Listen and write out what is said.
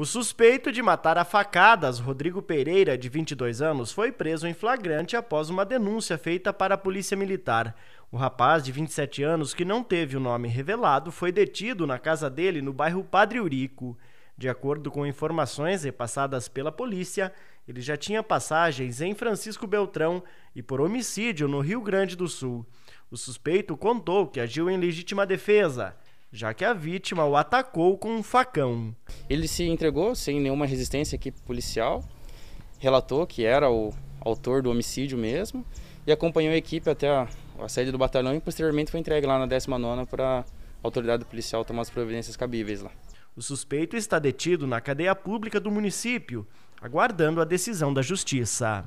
O suspeito de matar a facadas, Rodrigo Pereira, de 22 anos, foi preso em flagrante após uma denúncia feita para a Polícia Militar. O rapaz, de 27 anos, que não teve o nome revelado, foi detido na casa dele no bairro Padre Urico. De acordo com informações repassadas pela polícia, ele já tinha passagens em Francisco Beltrão e por homicídio no Rio Grande do Sul. O suspeito contou que agiu em legítima defesa, já que a vítima o atacou com um facão. Ele se entregou sem nenhuma resistência à equipe policial, relatou que era o autor do homicídio mesmo e acompanhou a equipe até a, a sede do batalhão e posteriormente foi entregue lá na 19 para a autoridade policial tomar as providências cabíveis lá. O suspeito está detido na cadeia pública do município, aguardando a decisão da justiça.